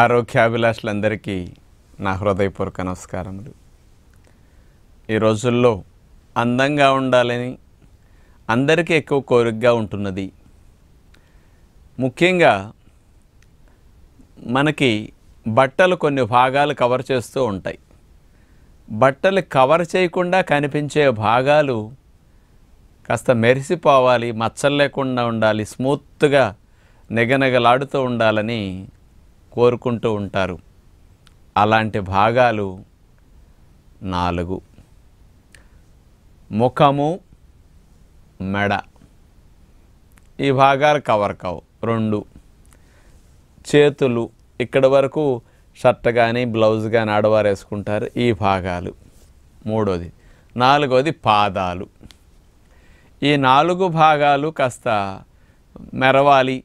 ఆరోగ్యాభిలాషులందరికీ నా హృదయపూర్వక నమస్కారములు ఈ రోజుల్లో అందంగా ఉండాలని అందరికీ ఎక్కువ కోరికగా ఉంటున్నది ముఖ్యంగా మనకి బట్టలు కొన్ని భాగాలు కవర్ చేస్తూ ఉంటాయి బట్టలు కవర్ చేయకుండా కనిపించే భాగాలు కాస్త మెరిసిపోవాలి మచ్చలు లేకుండా ఉండాలి స్మూత్గా నిగనగలాడుతూ ఉండాలని కోరుకుంటూ ఉంటారు అలాంటి భాగాలు నాలుగు ముఖము మెడ ఈ భాగాలు కవర్ కావు రెండు చేతులు ఇక్కడ వరకు షర్ట్ కానీ బ్లౌజ్ కానీ ఆడవారు వేసుకుంటారు ఈ భాగాలు మూడోది నాలుగోది పాదాలు ఈ నాలుగు భాగాలు కాస్త మెరవాలి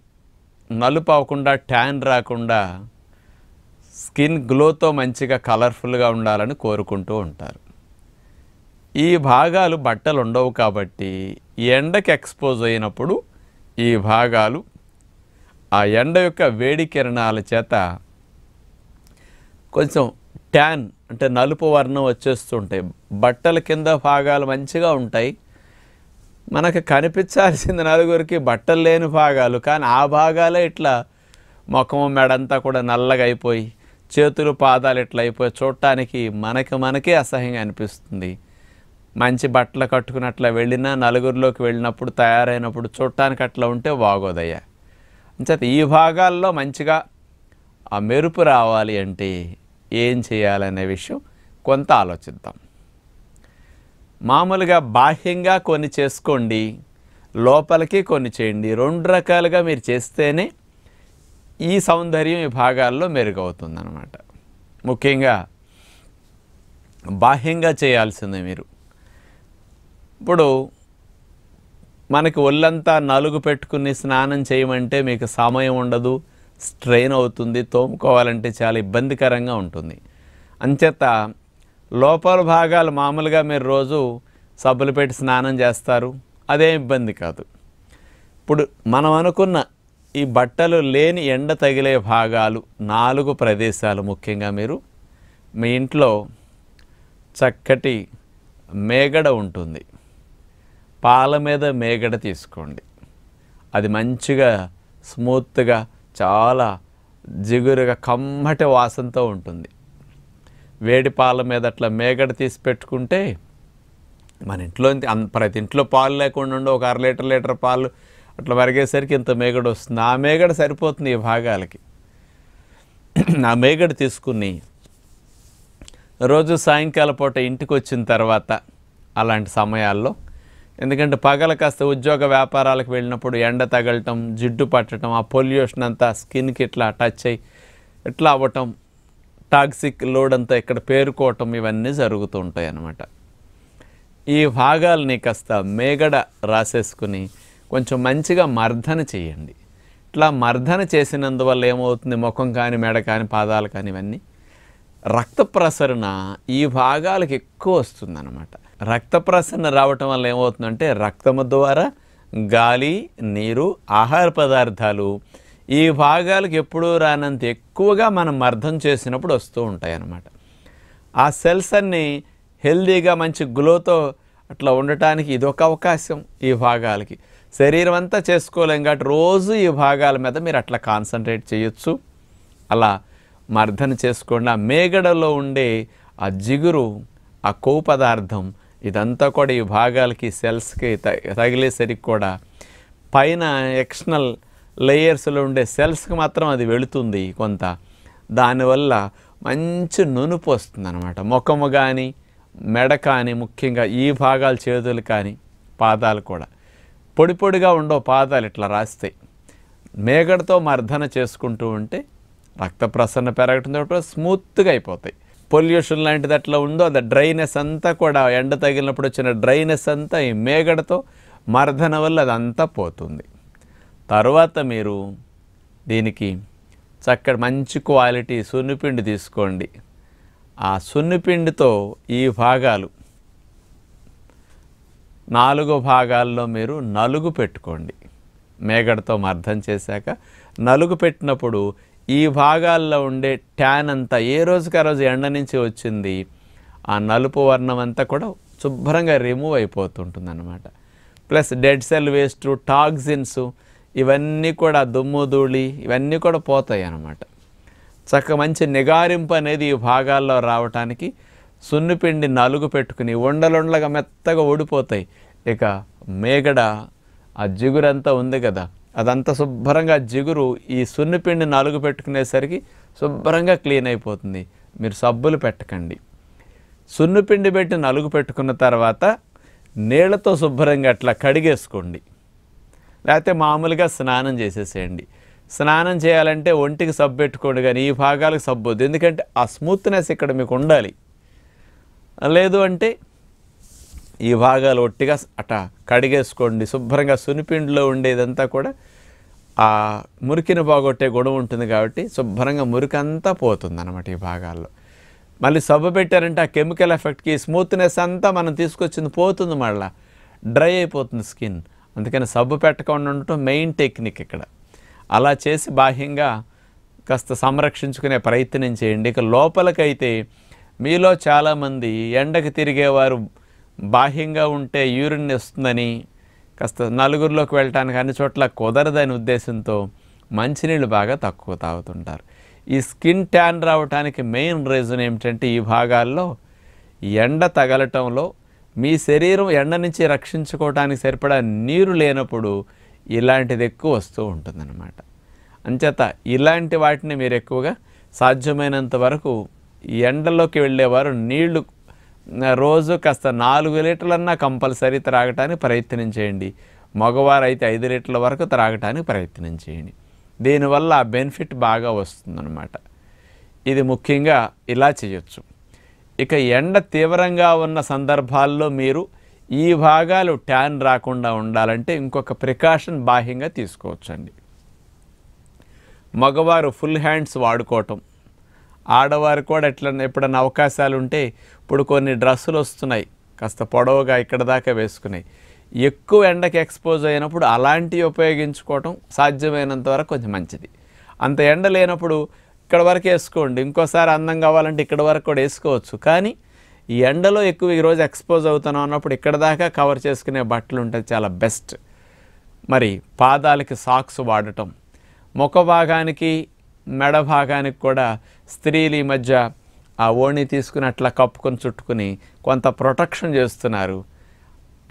నలుపు అవ్వకుండా ట్యాన్ రాకుండా స్కిన్ గ్లోతో మంచిగా కలర్ఫుల్గా ఉండాలని కోరుకుంటూ ఉంటారు ఈ భాగాలు బట్టలు ఉండవు కాబట్టి ఎండకి ఎక్స్పోజ్ అయినప్పుడు ఈ భాగాలు ఆ ఎండ యొక్క వేడి కిరణాల చేత కొంచెం ట్యాన్ అంటే నలుపు వర్ణం వచ్చేస్తుంటాయి బట్టల కింద భాగాలు మంచిగా ఉంటాయి మనకు కనిపించాల్సింది నలుగురికి బట్టలు లేని భాగాలు కానీ ఆ భాగాలే ఇట్లా ముఖం మెడంతా కూడా నల్లగా అయిపోయి చేతులు పాదాలు ఇట్లా అయిపోయి చూడటానికి మనకి మనకే అసహ్యంగా అనిపిస్తుంది మంచి బట్టలు కట్టుకున్నట్లా వెళ్ళినా నలుగురిలోకి వెళ్ళినప్పుడు తయారైనప్పుడు చూడటానికి అట్లా ఉంటే బాగోదయ్యా అంచేత ఈ భాగాల్లో మంచిగా ఆ మెరుపు రావాలి అంటే ఏం చేయాలనే విషయం కొంత ఆలోచిద్దాం మామూలుగా బాహ్యంగా కొన్ని చేసుకోండి లోపలికి కొన్ని చేయండి రెండు రకాలుగా మీరు చేస్తేనే ఈ సౌందర్యం ఈ భాగాల్లో అన్నమాట ముఖ్యంగా బాహ్యంగా చేయాల్సిందే మీరు ఇప్పుడు మనకి ఒళ్ళంతా నలుగు పెట్టుకుని స్నానం చేయమంటే మీకు సమయం ఉండదు స్ట్రెయిన్ అవుతుంది తోముకోవాలంటే చాలా ఇబ్బందికరంగా ఉంటుంది అంచేత లోపల భాగాలు మామూలుగా మీరు రోజు సబ్బులు పెట్టి స్నానం చేస్తారు అదే ఇబ్బంది కాదు ఇప్పుడు మనం అనుకున్న ఈ బట్టలు లేని ఎండ తగిలే భాగాలు నాలుగు ప్రదేశాలు ముఖ్యంగా మీరు మీ ఇంట్లో చక్కటి మేగడ ఉంటుంది పాల మీద మేగడ తీసుకోండి అది మంచిగా స్మూత్గా చాలా జిగురుగా కమ్మటి వాసనతో ఉంటుంది వేడి పాల మీద అట్లా మేగడ తీసి పెట్టుకుంటే మన ఇంట్లో ప్రతి ఇంట్లో పాలు లేకుండా ఉండి ఒక అర లీటర్ లీటర్ పాలు అట్లా మరిగేసరికి ఇంత మేగడ వస్తుంది ఆ మేగడ సరిపోతుంది ఈ భాగాలకి ఆ మేగడ తీసుకుని రోజు సాయంకాల పూట ఇంటికి వచ్చిన తర్వాత అలాంటి సమయాల్లో ఎందుకంటే పగల కాస్త ఉద్యోగ వ్యాపారాలకు వెళ్ళినప్పుడు ఎండ తగలటం జిడ్డు పట్టడం ఆ పొల్యూషన్ అంతా స్కిన్కి ఇట్లా టచ్ అయ్యి ఇట్లా అవ్వటం టాక్సిక్ లోడ్ అంతా ఇక్కడ పేరుకోవటం ఇవన్నీ జరుగుతూ ఉంటాయి అన్నమాట ఈ భాగాల్ని కాస్త మేగడ రాసేసుకుని కొంచెం మంచిగా మర్దన చేయండి ఇట్లా మర్దన చేసినందువల్ల ఏమవుతుంది ముఖం కానీ మెడ కానీ పాదాలు కానీ ఇవన్నీ రక్త ప్రసరణ ఈ భాగాలకు ఎక్కువ వస్తుందన్నమాట రక్త ప్రసరణ రావటం వల్ల ఏమవుతుందంటే రక్తము ద్వారా గాలి నీరు ఆహార పదార్థాలు ఈ భాగాలకు ఎప్పుడూ రానంత ఎక్కువగా మనం అర్థం చేసినప్పుడు వస్తూ ఉంటాయి అన్నమాట ఆ సెల్స్ అన్నీ హెల్దీగా మంచి గ్లోతో అట్లా ఉండటానికి ఇదొక అవకాశం ఈ భాగాలకి శరీరం అంతా చేసుకోలేం కాబట్టి రోజు ఈ భాగాల మీద మీరు అట్లా కాన్సన్ట్రేట్ చేయొచ్చు అలా మర్దన చేసుకోండి ఆ మేగడలో ఉండే ఆ జిగురు ఆ కొవ్వు పదార్థం ఇదంతా కూడా ఈ భాగాలకి సెల్స్కి తగిలేసరికి కూడా పైన ఎక్స్టర్నల్ లేయర్స్లో ఉండే సెల్స్కి మాత్రం అది వెళుతుంది కొంత దానివల్ల మంచి నునుపు వస్తుంది అనమాట ముఖము కానీ మెడ కానీ ముఖ్యంగా ఈ భాగాలు చేతులు కానీ పాదాలు కూడా పొడి పొడిగా ఉండవు పాదాలు ఇట్లా రాస్తాయి మేగడతో మర్దన చేసుకుంటూ ఉంటే రక్త ప్రసరణ తోట స్మూత్గా అయిపోతాయి పొల్యూషన్ లాంటిది అట్లా ఉందో అది డ్రైనెస్ అంతా కూడా ఎండ తగిలినప్పుడు వచ్చిన డ్రైనెస్ అంతా ఈ మేగడతో మర్దన వల్ల అదంతా పోతుంది తర్వాత మీరు దీనికి చక్కటి మంచి క్వాలిటీ సున్నిపిండి తీసుకోండి ఆ సున్నిపిండితో ఈ భాగాలు నాలుగు భాగాల్లో మీరు నలుగు పెట్టుకోండి మేగడతో అర్థం చేశాక నలుగు పెట్టినప్పుడు ఈ భాగాల్లో ఉండే ట్యాన్ అంతా ఏ రోజుకి రోజు ఎండ నుంచి వచ్చింది ఆ నలుపు వర్ణం అంతా కూడా శుభ్రంగా రిమూవ్ అయిపోతుంటుంది plus dead cell waste toxins ఇవన్నీ కూడా దుమ్ము ధూళి ఇవన్నీ కూడా పోతాయి అన్నమాట చక్క మంచి నిగారింపు అనేది ఈ భాగాల్లో రావటానికి సున్నిపిండి నలుగు పెట్టుకుని ఉండలుండలుగా మెత్తగా ఓడిపోతాయి ఇక మేగడ ఆ జిగురంతా ఉంది కదా అదంతా శుభ్రంగా జిగురు ఈ సున్నిపిండి నలుగు పెట్టుకునేసరికి శుభ్రంగా క్లీన్ అయిపోతుంది మీరు సబ్బులు పెట్టకండి సున్నిపిండి పెట్టి నలుగు పెట్టుకున్న తర్వాత నీళ్లతో శుభ్రంగా అట్లా కడిగేసుకోండి లేకపోతే మామూలుగా స్నానం చేసేసేయండి స్నానం చేయాలంటే ఒంటికి సబ్బు పెట్టుకోండి కానీ ఈ భాగాలకు వద్దు ఎందుకంటే ఆ స్మూత్నెస్ ఇక్కడ మీకు ఉండాలి లేదు అంటే ఈ భాగాలు ఒట్టిగా అట కడిగేసుకోండి శుభ్రంగా సునిపిండిలో ఉండేదంతా కూడా ఆ మురికిని బాగొట్టే గుణం ఉంటుంది కాబట్టి శుభ్రంగా మురికంతా పోతుంది అనమాట ఈ భాగాల్లో మళ్ళీ సబ్బు పెట్టారంటే ఆ కెమికల్ ఎఫెక్ట్కి స్మూత్నెస్ అంతా మనం తీసుకొచ్చింది పోతుంది మళ్ళీ డ్రై అయిపోతుంది స్కిన్ అందుకని సబ్బు పెట్టకుండా ఉండటం మెయిన్ టెక్నిక్ ఇక్కడ అలా చేసి బాహ్యంగా కాస్త సంరక్షించుకునే ప్రయత్నం చేయండి ఇక లోపలికైతే మీలో చాలామంది ఎండకు తిరిగేవారు బాహ్యంగా ఉంటే యూరిన్ వస్తుందని కాస్త నలుగురిలోకి వెళ్ళటానికి అన్ని చోట్ల కుదరదని ఉద్దేశంతో మంచినీళ్ళు బాగా తక్కువ తాగుతుంటారు ఈ స్కిన్ ట్యాన్ రావటానికి మెయిన్ రీజన్ ఏమిటంటే ఈ భాగాల్లో ఎండ తగలటంలో మీ శరీరం ఎండ నుంచి రక్షించుకోవడానికి సరిపడా నీరు లేనప్పుడు ఇలాంటిది ఎక్కువ వస్తూ ఉంటుందన్నమాట అంచేత ఇలాంటి వాటిని మీరు ఎక్కువగా సాధ్యమైనంత వరకు ఎండలోకి వెళ్ళేవారు నీళ్లు రోజు కాస్త నాలుగు లీటర్లన్నా కంపల్సరీ త్రాగటానికి ప్రయత్నం చేయండి మగవారు అయితే ఐదు లీటర్ల వరకు త్రాగటానికి ప్రయత్నం చేయండి దీనివల్ల బెనిఫిట్ బాగా వస్తుందన్నమాట ఇది ముఖ్యంగా ఇలా చేయొచ్చు ఇక ఎండ తీవ్రంగా ఉన్న సందర్భాల్లో మీరు ఈ భాగాలు ట్యాన్ రాకుండా ఉండాలంటే ఇంకొక ప్రికాషన్ బాహ్యంగా తీసుకోవచ్చండి మగవారు ఫుల్ హ్యాండ్స్ వాడుకోవటం ఆడవారు కూడా ఎట్లా ఎప్పుడైనా అవకాశాలు ఉంటే ఇప్పుడు కొన్ని డ్రెస్సులు వస్తున్నాయి కాస్త పొడవుగా ఇక్కడ దాకా వేసుకున్నాయి ఎక్కువ ఎండకు ఎక్స్పోజ్ అయినప్పుడు అలాంటివి ఉపయోగించుకోవటం సాధ్యమైనంత వరకు కొంచెం మంచిది అంత ఎండ లేనప్పుడు ఇక్కడ వరకు వేసుకోండి ఇంకోసారి అందం కావాలంటే ఇక్కడ వరకు కూడా వేసుకోవచ్చు కానీ ఈ ఎండలో ఎక్కువ ఈరోజు ఎక్స్పోజ్ అవుతున్నాం అన్నప్పుడు ఇక్కడ దాకా కవర్ చేసుకునే బట్టలు ఉంటుంది చాలా బెస్ట్ మరి పాదాలకి సాక్స్ వాడటం ముఖ భాగానికి మెడ భాగానికి కూడా స్త్రీలు ఈ మధ్య ఆ ఓణి తీసుకుని అట్లా కప్పుకొని చుట్టుకుని కొంత ప్రొటెక్షన్ చేస్తున్నారు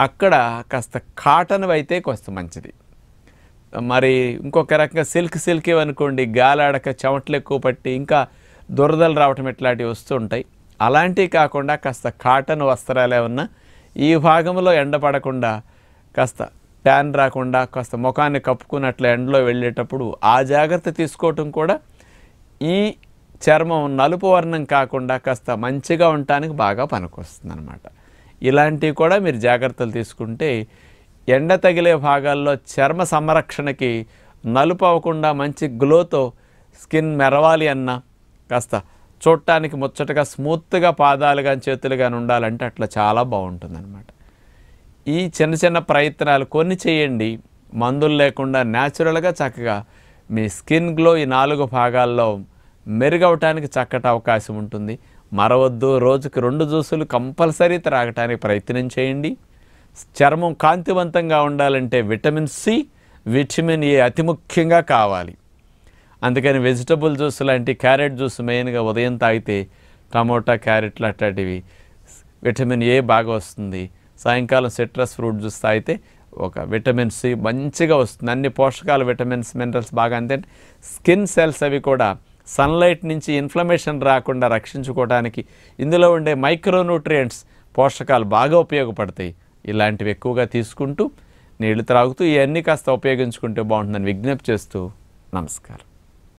అక్కడ కాస్త కాటన్ అయితే కొంత మంచిది మరి ఇంకొక రకంగా సిల్క్ సిల్క్ ఇవ్వనుకోండి గాలాడక చెమటలు ఎక్కువ పట్టి ఇంకా దురదలు రావటం ఇట్లాంటివి వస్తూ ఉంటాయి అలాంటివి కాకుండా కాస్త కాటన్ వస్త్రాలు ఏమన్నా ఈ భాగంలో ఎండపడకుండా కాస్త ట్యాన్ రాకుండా కాస్త ముఖాన్ని కప్పుకున్నట్లు ఎండలో వెళ్ళేటప్పుడు ఆ జాగ్రత్త తీసుకోవటం కూడా ఈ చర్మం నలుపు వర్ణం కాకుండా కాస్త మంచిగా ఉండటానికి బాగా పనికొస్తుంది అనమాట ఇలాంటివి కూడా మీరు జాగ్రత్తలు తీసుకుంటే ఎండ తగిలే భాగాల్లో చర్మ సంరక్షణకి నలుపు అవ్వకుండా మంచి గ్లోతో స్కిన్ మెరవాలి అన్న కాస్త చూడటానికి ముచ్చటగా స్మూత్గా పాదాలు కానీ చేతులు కానీ ఉండాలంటే అట్లా చాలా బాగుంటుందన్నమాట ఈ చిన్న చిన్న ప్రయత్నాలు కొన్ని చేయండి మందులు లేకుండా న్యాచురల్గా చక్కగా మీ స్కిన్ గ్లో ఈ నాలుగు భాగాల్లో మెరుగవటానికి చక్కటి అవకాశం ఉంటుంది మరవద్దు రోజుకి రెండు జ్యూసులు కంపల్సరీ త్రాగటానికి ప్రయత్నం చేయండి చర్మం కాంతివంతంగా ఉండాలంటే విటమిన్ సి విటమిన్ ఏ అతి ముఖ్యంగా కావాలి అందుకని వెజిటబుల్ జ్యూస్ లాంటి క్యారెట్ జ్యూస్ మెయిన్గా ఉదయం తాగితే టమోటా క్యారెట్లు అట్లాంటివి విటమిన్ ఏ బాగా వస్తుంది సాయంకాలం సిట్రస్ ఫ్రూట్ జ్యూస్ తాగితే ఒక విటమిన్ సి మంచిగా వస్తుంది అన్ని పోషకాలు విటమిన్స్ మినరల్స్ బాగా అంతే స్కిన్ సెల్స్ అవి కూడా సన్లైట్ నుంచి ఇన్ఫ్లమేషన్ రాకుండా రక్షించుకోవడానికి ఇందులో ఉండే మైక్రోన్యూట్రియంట్స్ పోషకాలు బాగా ఉపయోగపడతాయి ఇలాంటివి ఎక్కువగా తీసుకుంటూ నీళ్లు త్రాగుతూ ఇవన్నీ కాస్త ఉపయోగించుకుంటే బాగుంటుందని విజ్ఞప్తి చేస్తూ నమస్కారం